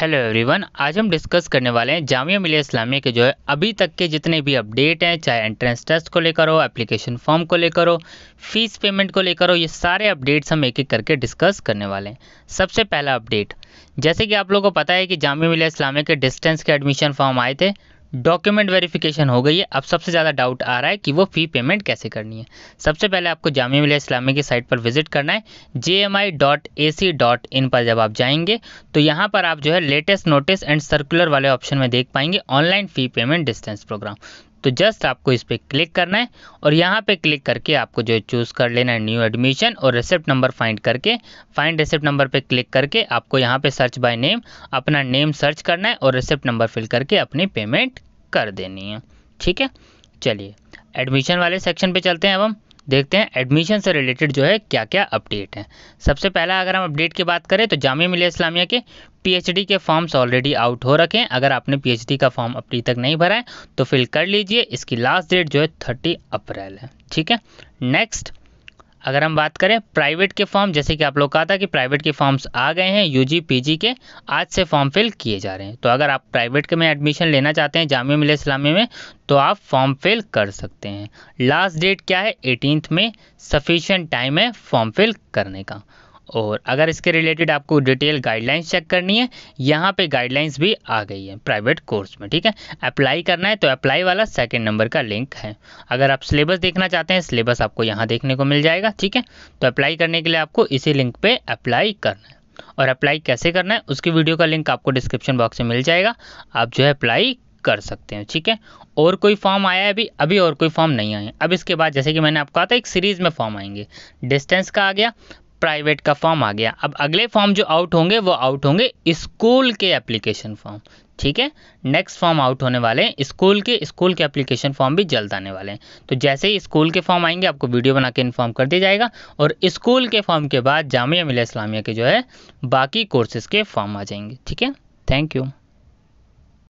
hello everyone आज हम discuss करने वाले हैं जामिया मिलिया इस्लामिया के जो है अभी तक के जितने भी अपडेट हैं चाहे एंट्रेंस टेस्ट को लेकर हो एप्लीकेशन फॉर्म को लेकर हो फीस पेमेंट को लेकर हो ये सारे अपडेट्स हम एक एक करके डिस्कस करने वाले हैं सबसे पहला अपडेट जैसे कि आप लोगों को पता है कि जामिया मिलिया इस्लामिया के डिस्टेंस के एडमिशन फॉर्म आए थे डॉक्यूमेंट वेरिफिकेशन हो गई है अब सबसे ज़्यादा डाउट आ रहा है कि वो फ़ी पेमेंट कैसे करनी है सबसे पहले आपको जामिया मिलिया इस्लामी की साइट पर विजिट करना है J M I dot dot A C in पर जब आप जाएंगे तो यहाँ पर आप जो है लेटेस्ट नोटिस एंड सर्कुलर वाले ऑप्शन में देख पाएंगे online fee payment distance programme तो जस्ट आपको इस पर क्लिक करना है और यहाँ पे क्लिक करके आपको जो चूज़ कर लेना है न्यू एडमिशन और रिसिप्ट नंबर फाइंड करके फाइंड रिसिप्ट नंबर पे क्लिक करके आपको यहाँ पे सर्च बाय नेम अपना नेम सर्च करना है और रिसिप्ट नंबर फिल करके अपनी पेमेंट कर देनी है ठीक है चलिए एडमिशन वाले सेक्शन पर चलते हैं अब हम देखते हैं एडमिशन से रिलेटेड जो है क्या क्या अपडेट हैं सबसे पहला अगर हम अपडेट की बात करें तो जामिया मिलिया इस्लामिया के पीएचडी के फॉर्म्स ऑलरेडी आउट हो रखे हैं अगर आपने पीएचडी का फॉर्म अपनी तक नहीं भरा है तो फिल कर लीजिए इसकी लास्ट डेट जो है थर्टी अप्रैल है ठीक है नेक्स्ट अगर हम बात करें प्राइवेट के फॉर्म जैसे कि आप लोग कहा था कि प्राइवेट के फॉर्म्स आ गए हैं यूजी पीजी के आज से फॉर्म फिल किए जा रहे हैं तो अगर आप प्राइवेट के में एडमिशन लेना चाहते हैं जामिया मिले इस्लामी में तो आप फॉर्म फिल कर सकते हैं लास्ट डेट क्या है एटीनथ में सफिशेंट टाइम है फॉर्म फिल करने का और अगर इसके रिलेटेड आपको डिटेल गाइडलाइंस चेक करनी है यहाँ पे गाइडलाइंस भी आ गई है प्राइवेट कोर्स में ठीक है अप्लाई करना है तो अप्लाई वाला सेकेंड नंबर का लिंक है अगर आप सिलेबस देखना चाहते हैं सिलेबस आपको यहाँ देखने को मिल जाएगा ठीक है तो अप्लाई करने के लिए आपको इसी लिंक पर अप्लाई करना है और अप्लाई कैसे करना है उसकी वीडियो का लिंक आपको डिस्क्रिप्शन बॉक्स में मिल जाएगा आप जो है अप्लाई कर सकते हैं ठीक है और कोई फॉर्म आया है अभी अभी और कोई फॉर्म नहीं आए अब इसके बाद जैसे कि मैंने आपको कहा था एक सीरीज़ में फॉर्म आएंगे डिस्टेंस का आ गया प्राइवेट का फॉर्म आ गया अब अगले फॉर्म जो आउट होंगे वो आउट होंगे स्कूल के एप्लीकेशन फॉर्म ठीक है नेक्स्ट फॉर्म आउट होने वाले हैं स्कूल के स्कूल के एप्लीकेशन फॉर्म भी जल्द आने वाले हैं तो जैसे ही स्कूल के फॉर्म आएंगे आपको वीडियो बना के इन्फॉर्म कर दिया जाएगा और स्कूल के फॉर्म के बाद जामिया मिलिया इस्लामिया के जो है बाकी कोर्सेज के फॉर्म आ जाएंगे ठीक है थैंक यू